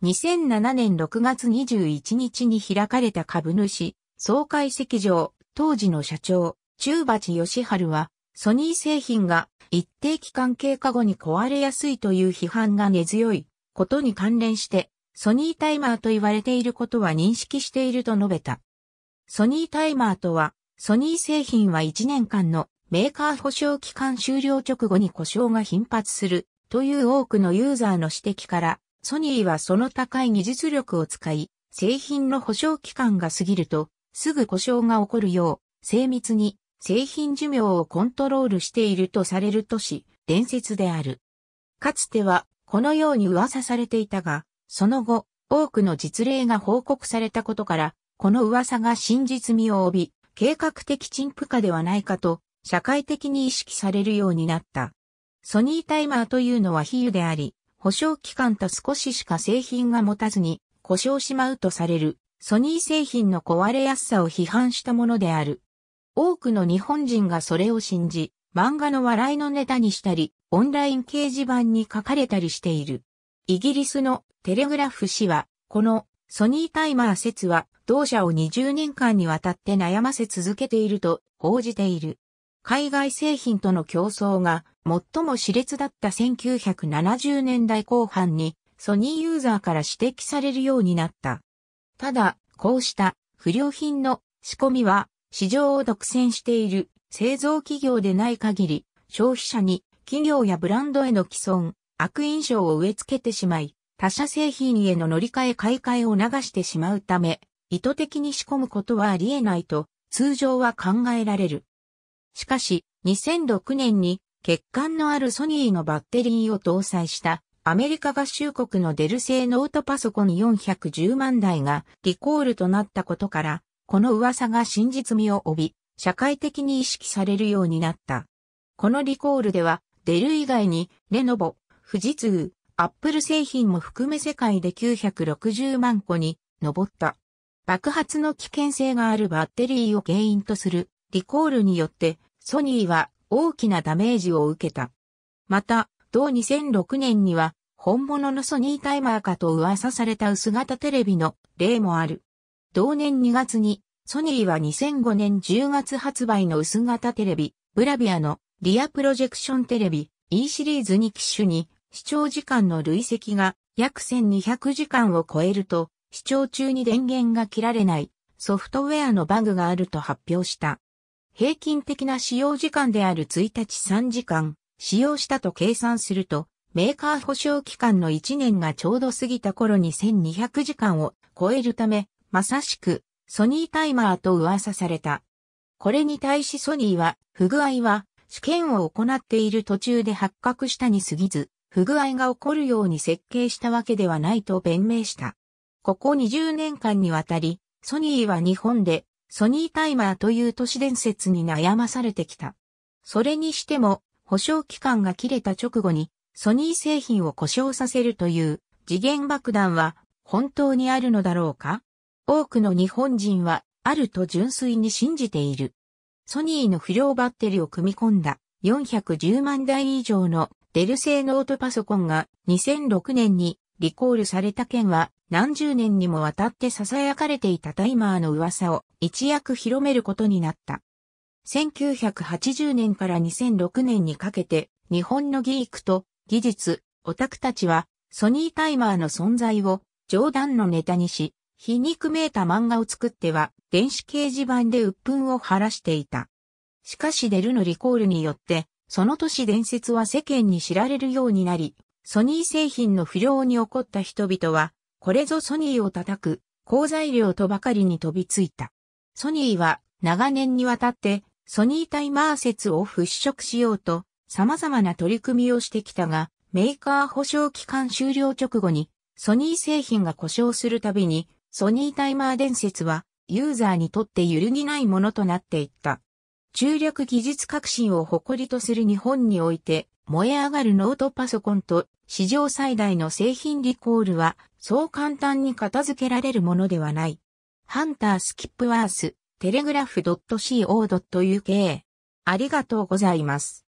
2007年6月21日に開かれた株主、総会席上、当時の社長、中鉢義春は、ソニー製品が一定期間経過後に壊れやすいという批判が根強いことに関連して、ソニータイマーと言われていることは認識していると述べた。ソニータイマーとは、ソニー製品は1年間のメーカー保証期間終了直後に故障が頻発するという多くのユーザーの指摘からソニーはその高い技術力を使い、製品の保証期間が過ぎると、すぐ故障が起こるよう、精密に製品寿命をコントロールしているとされる都市、伝説である。かつては、このように噂されていたが、その後、多くの実例が報告されたことから、この噂が真実味を帯び、計画的陳腐化ではないかと、社会的に意識されるようになった。ソニータイマーというのは比喩であり、保証期間と少ししか製品が持たずに故障しまうとされるソニー製品の壊れやすさを批判したものである。多くの日本人がそれを信じ、漫画の笑いのネタにしたり、オンライン掲示板に書かれたりしている。イギリスのテレグラフ氏は、このソニータイマー説は同社を20年間にわたって悩ませ続けていると報じている。海外製品との競争が最も熾烈だった1970年代後半にソニーユーザーから指摘されるようになった。ただ、こうした不良品の仕込みは市場を独占している製造企業でない限り消費者に企業やブランドへの既存、悪印象を植え付けてしまい、他社製品への乗り換え買い替えを流してしまうため、意図的に仕込むことはあり得ないと通常は考えられる。しかし、2006年に欠陥のあるソニーのバッテリーを搭載したアメリカ合衆国のデル製ノートパソコン410万台がリコールとなったことから、この噂が真実味を帯び、社会的に意識されるようになった。このリコールでは、デル以外に、レノボ、富士通、アップル製品も含め世界で960万個に上った。爆発の危険性があるバッテリーを原因とするリコールによって、ソニーは大きなダメージを受けた。また、同2006年には、本物のソニータイマーかと噂された薄型テレビの例もある。同年2月に、ソニーは2005年10月発売の薄型テレビ、ブラビアのリアプロジェクションテレビ E シリーズ2機種に視聴時間の累積が約1200時間を超えると視聴中に電源が切られないソフトウェアのバグがあると発表した。平均的な使用時間である1日3時間、使用したと計算すると、メーカー保証期間の1年がちょうど過ぎた頃に1200時間を超えるため、まさしく、ソニータイマーと噂された。これに対しソニーは、不具合は、試験を行っている途中で発覚したに過ぎず、不具合が起こるように設計したわけではないと弁明した。ここ20年間にわたり、ソニーは日本でソニータイマーという都市伝説に悩まされてきた。それにしても、保証期間が切れた直後に、ソニー製品を故障させるという次元爆弾は本当にあるのだろうか多くの日本人はあると純粋に信じている。ソニーの不良バッテリーを組み込んだ410万台以上のデル製ノートパソコンが2006年にリコールされた件は何十年にもわたって囁かれていたタイマーの噂を一躍広めることになった。1980年から2006年にかけて、日本のギークと技術、オタクたちは、ソニータイマーの存在を冗談のネタにし、皮肉めいた漫画を作っては、電子掲示板で鬱憤を晴らしていた。しかしデルのリコールによって、その年伝説は世間に知られるようになり、ソニー製品の不良に起こった人々は、これぞソニーを叩く、好材料とばかりに飛びついた。ソニーは長年にわたってソニータイマー説を払拭しようと様々な取り組みをしてきたが、メーカー保証期間終了直後にソニー製品が故障するたびにソニータイマー伝説はユーザーにとって揺るぎないものとなっていった。中略技術革新を誇りとする日本において燃え上がるノートパソコンと史上最大の製品リコールはそう簡単に片付けられるものではない。ハンター・スキップワース、テレグラフ .co.uk。ありがとうございます。